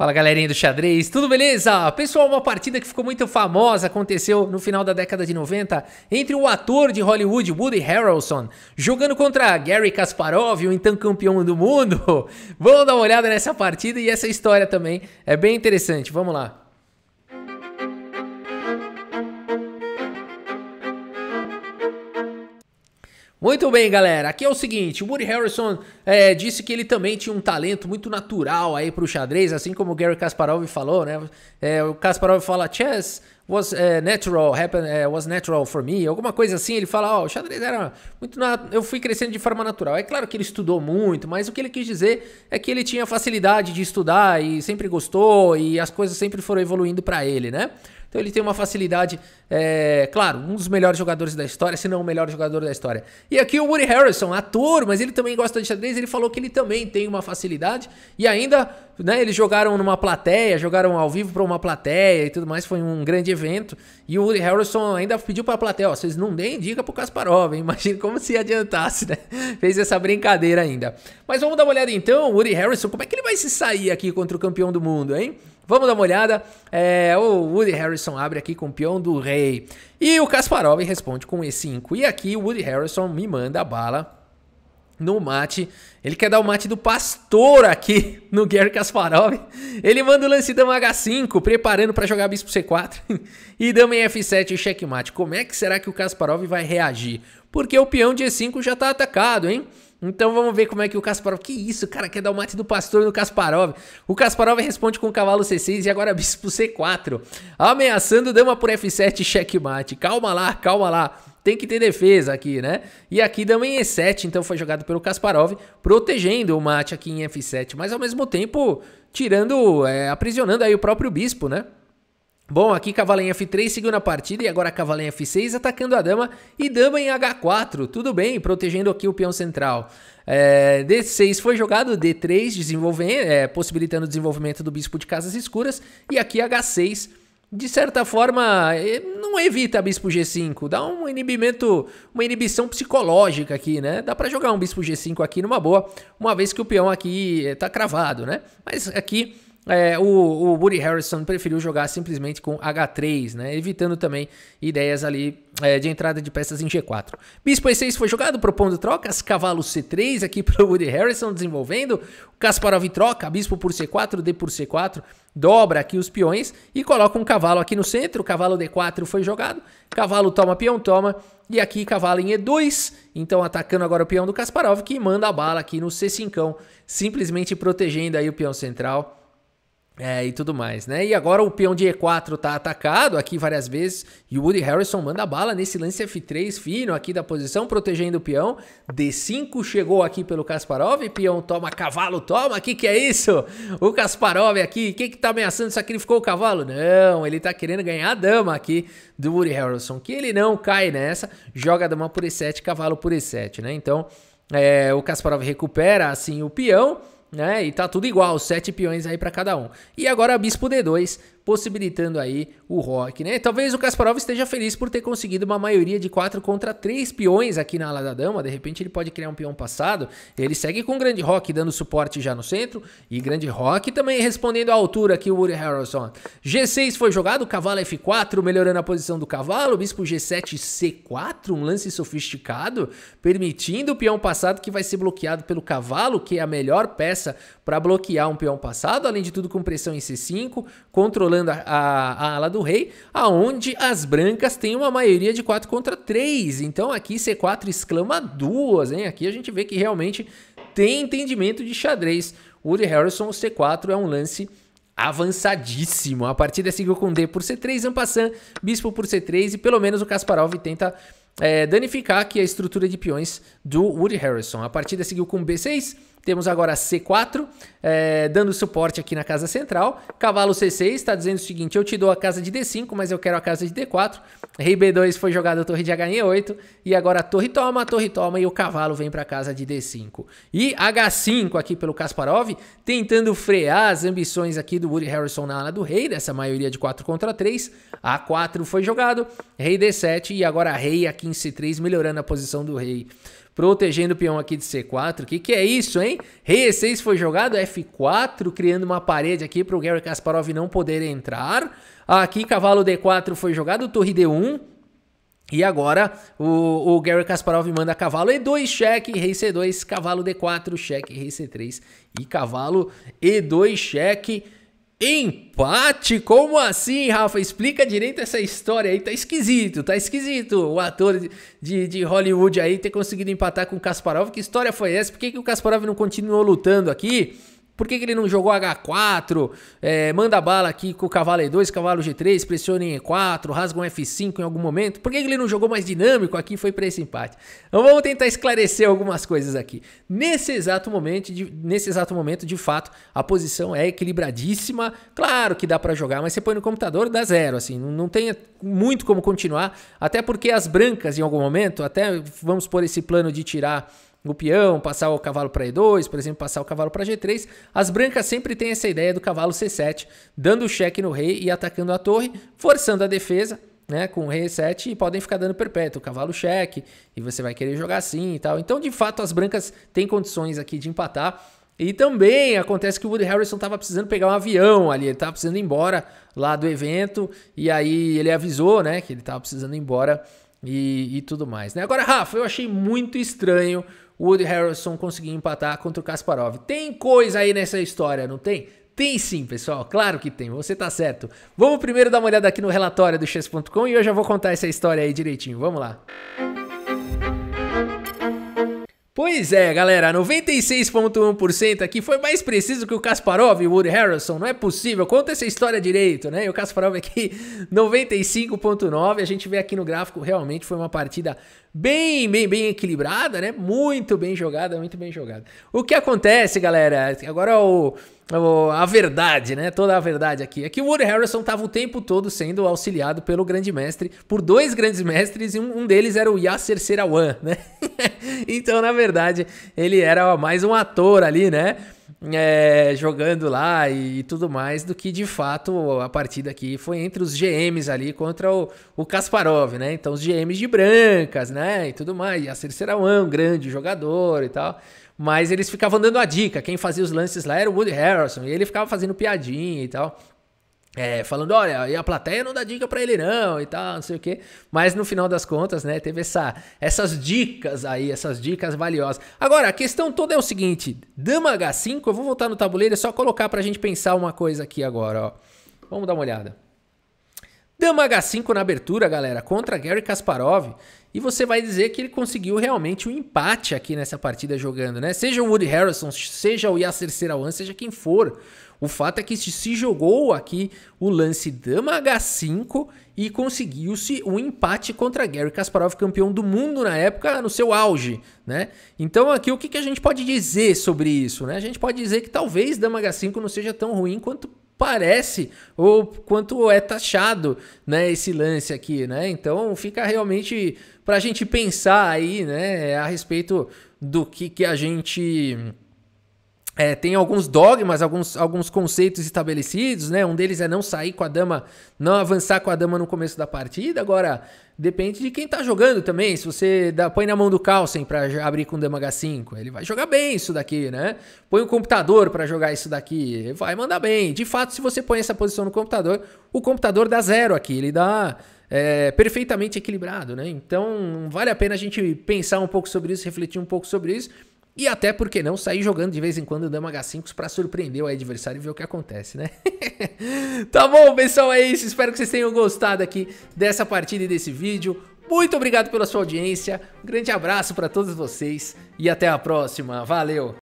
Fala galerinha do xadrez, tudo beleza? Pessoal, uma partida que ficou muito famosa aconteceu no final da década de 90 entre o ator de Hollywood Woody Harrelson jogando contra Gary Kasparov, o então campeão do mundo. Vamos dar uma olhada nessa partida e essa história também é bem interessante. Vamos lá. Muito bem, galera. Aqui é o seguinte, o Woody Harrison é, disse que ele também tinha um talento muito natural aí pro xadrez, assim como o Gary Kasparov falou, né? É, o Kasparov fala, chess was é, natural, happen, é, was natural for me, alguma coisa assim. Ele fala, ó, oh, o xadrez era muito natural, eu fui crescendo de forma natural. É claro que ele estudou muito, mas o que ele quis dizer é que ele tinha facilidade de estudar e sempre gostou e as coisas sempre foram evoluindo para ele, né? Então ele tem uma facilidade, é, claro, um dos melhores jogadores da história, se não o melhor jogador da história. E aqui o Woody Harrison, ator, mas ele também gosta de xadrez, ele falou que ele também tem uma facilidade e ainda, né, eles jogaram numa plateia, jogaram ao vivo para uma plateia e tudo mais, foi um grande evento. E o Woody Harrison ainda pediu para a plateia, ó, vocês não deem dica pro Kasparov, hein? imagina como se adiantasse, né? Fez essa brincadeira ainda. Mas vamos dar uma olhada então, Woody Harrison, como é que ele vai se sair aqui contra o campeão do mundo, hein? Vamos dar uma olhada. É, o Woody Harrison abre aqui com o peão do rei. E o Kasparov responde com E5. E aqui o Woody Harrison me manda a bala no mate. Ele quer dar o mate do pastor aqui no Gary Kasparov. Ele manda o lance dama H5, preparando para jogar bispo C4 e dama em F7 e checkmate. Como é que será que o Kasparov vai reagir? Porque o peão de E5 já está atacado, hein? Então vamos ver como é que o Kasparov. Que isso, cara, quer dar o mate do pastor no Kasparov. O Kasparov responde com o cavalo C6 e agora bispo C4. Ameaçando dama por F7 checkmate. Calma lá, calma lá. Tem que ter defesa aqui, né? E aqui dama em E7, então foi jogado pelo Kasparov, protegendo o mate aqui em F7, mas ao mesmo tempo tirando, é, aprisionando aí o próprio bispo, né? Bom, aqui cavalo F3 seguiu na partida e agora cavalo F6 atacando a dama e dama em H4, tudo bem, protegendo aqui o peão central. É, D6 foi jogado, D3 desenvolvendo, é, possibilitando o desenvolvimento do bispo de casas escuras e aqui H6 de certa forma, é, não evita bispo G5, dá um inibimento, uma inibição psicológica aqui, né? Dá para jogar um bispo G5 aqui numa boa, uma vez que o peão aqui é, tá cravado, né? Mas aqui é, o, o Woody Harrison preferiu jogar simplesmente com H3, né? evitando também ideias ali é, de entrada de peças em G4. Bispo E6 foi jogado propondo trocas, cavalo C3 aqui para o Woody Harrison desenvolvendo, o Kasparov troca, bispo por C4, D por C4, dobra aqui os peões e coloca um cavalo aqui no centro, cavalo D4 foi jogado, cavalo toma, peão toma, e aqui cavalo em E2, então atacando agora o peão do Kasparov que manda a bala aqui no C5, simplesmente protegendo aí o peão central é, e tudo mais, né? E agora o peão de E4 tá atacado aqui várias vezes e o Woody Harrison manda bala nesse lance F3 fino aqui da posição, protegendo o peão. D5 chegou aqui pelo Kasparov, peão toma, cavalo toma, que que é isso? O Kasparov aqui, quem que tá ameaçando, sacrificou o cavalo? Não, ele tá querendo ganhar a dama aqui do Woody Harrison, que ele não cai nessa, joga dama por E7, cavalo por E7, né? Então, é, o Kasparov recupera assim o peão, né? E tá tudo igual, sete peões aí para cada um. E agora bispo D2 possibilitando aí o rock, né? Talvez o Kasparov esteja feliz por ter conseguido uma maioria de 4 contra 3 peões aqui na ala da dama, de repente ele pode criar um peão passado, ele segue com o grande rock dando suporte já no centro, e grande rock também respondendo à altura aqui o Woody Harrelson. G6 foi jogado, cavalo F4, melhorando a posição do cavalo, bispo G7 C4, um lance sofisticado, permitindo o peão passado que vai ser bloqueado pelo cavalo, que é a melhor peça para bloquear um peão passado, além de tudo com pressão em C5, controlando controlando a, a, a ala do rei, aonde as brancas têm uma maioria de 4 contra 3. Então aqui C4 exclama duas, hein? Aqui a gente vê que realmente tem entendimento de xadrez. Woody Harrison, o C4 é um lance avançadíssimo. A partida seguiu com D por C3, Ampassan, Bispo por C3 e pelo menos o Kasparov tenta é, danificar aqui a estrutura de peões do Woody Harrison. A partida seguiu com B6, temos agora C4 é, eh, dando suporte aqui na casa central. Cavalo C6 está dizendo o seguinte: eu te dou a casa de D5, mas eu quero a casa de D4. Rei B2 foi jogado a torre de h 8 E agora a torre toma, a torre toma e o cavalo vem para a casa de D5. E H5 aqui pelo Kasparov, tentando frear as ambições aqui do Woody Harrison na ala do rei, dessa maioria de 4 contra 3. A4 foi jogado, rei D7 e agora rei aqui em C3, melhorando a posição do rei protegendo o peão aqui de C4. Que que é isso, hein? Rei E6 foi jogado, F4, criando uma parede aqui para o Gary Kasparov não poder entrar. Aqui cavalo D4 foi jogado, torre D1. E agora o, o Gary Kasparov manda cavalo E2, cheque, rei C2, cavalo D4, cheque, rei C3 e cavalo E2, cheque. Empate? Como assim, Rafa? Explica direito essa história aí. Tá esquisito, tá esquisito. O ator de, de Hollywood aí ter conseguido empatar com o Kasparov. Que história foi essa? Por que, que o Kasparov não continuou lutando aqui? Por que, que ele não jogou H4? É, manda bala aqui com o cavalo E2, cavalo G3, pressiona em E4, rasga um F5 em algum momento. Por que, que ele não jogou mais dinâmico aqui foi para esse empate? Então vamos tentar esclarecer algumas coisas aqui. Nesse exato momento, de, nesse exato momento, de fato, a posição é equilibradíssima. Claro que dá para jogar, mas você põe no computador, dá zero, assim, não, não tem muito como continuar, até porque as brancas em algum momento, até vamos por esse plano de tirar o peão, passar o cavalo para E2, por exemplo, passar o cavalo para G3. As brancas sempre têm essa ideia do cavalo C7, dando o cheque no rei e atacando a torre, forçando a defesa, né, com o rei 7 e podem ficar dando perpétuo, cavalo cheque, e você vai querer jogar assim e tal. Então, de fato, as brancas têm condições aqui de empatar. E também acontece que o Woody Harrison estava precisando pegar um avião ali, ele estava precisando ir embora lá do evento, e aí ele avisou, né, que ele estava precisando ir embora e, e, tudo mais, né? Agora, Rafa, eu achei muito estranho o Woody Harrelson conseguiu empatar contra o Kasparov. Tem coisa aí nessa história, não tem? Tem sim, pessoal, claro que tem, você tá certo. Vamos primeiro dar uma olhada aqui no relatório do chess.com e eu já vou contar essa história aí direitinho. Vamos lá. Música Pois é, galera, 96,1% aqui foi mais preciso que o Kasparov e o Woody Harrison. não é possível, conta essa história direito, né? E o Kasparov aqui, 95,9%, a gente vê aqui no gráfico, realmente foi uma partida bem, bem, bem equilibrada, né? Muito bem jogada, muito bem jogada. O que acontece, galera, agora é é o a verdade, né? Toda a verdade aqui. É que o Woody Harrison estava o tempo todo sendo auxiliado pelo grande mestre, por dois grandes mestres, e um, um deles era o Yasser Serawan, né? então, na verdade, verdade ele era mais um ator ali, né? É, jogando lá e tudo mais, do que de fato a partida aqui foi entre os GMs ali contra o, o Kasparov, né? Então os GMs de brancas, né? E tudo mais. E a Cerceira um grande jogador e tal. Mas eles ficavam dando a dica. Quem fazia os lances lá era o Woody Harrison E ele ficava fazendo piadinha e tal. É, falando, olha, e a plateia não dá dica para ele não e tal, não sei o quê. Mas no final das contas, né, teve essa, essas dicas aí, essas dicas valiosas. Agora, a questão toda é o seguinte, dama H5, eu vou voltar no tabuleiro, é só colocar pra gente pensar uma coisa aqui agora, ó. Vamos dar uma olhada. Dama H5 na abertura, galera, contra Gary Kasparov. E você vai dizer que ele conseguiu realmente um empate aqui nessa partida jogando, né? Seja o Woody Harrison, seja o Yasser Serawan, seja quem for. O fato é que se jogou aqui o lance dama H5 e conseguiu-se um empate contra Gary Kasparov, campeão do mundo na época, no seu auge, né? Então aqui o que, a gente pode dizer sobre isso, né? A gente pode dizer que talvez dama H5 não seja tão ruim quanto parece ou quanto é taxado, né, esse lance aqui, né? Então fica realmente para a gente pensar aí, né, a respeito do que que a gente é, tem alguns dogmas, alguns, alguns conceitos estabelecidos, né? Um deles é não sair com a dama, não avançar com a dama no começo da partida. Agora, depende de quem tá jogando também. Se você dá, põe na mão do Carlsen para abrir com dama H5, ele vai jogar bem isso daqui, né? Põe um computador para jogar isso daqui, ele vai mandar bem. De fato, se você põe essa posição no computador, o computador dá zero aqui, ele dá é, perfeitamente equilibrado, né? Então, vale a pena a gente pensar um pouco sobre isso, refletir um pouco sobre isso e até porque não sair jogando de vez em quando Dama H5 para surpreender o adversário e ver o que acontece, né? tá bom, pessoal, é isso. Espero que vocês tenham gostado aqui dessa partida e desse vídeo. Muito obrigado pela sua audiência. Um grande abraço para todos vocês e até a próxima. Valeu!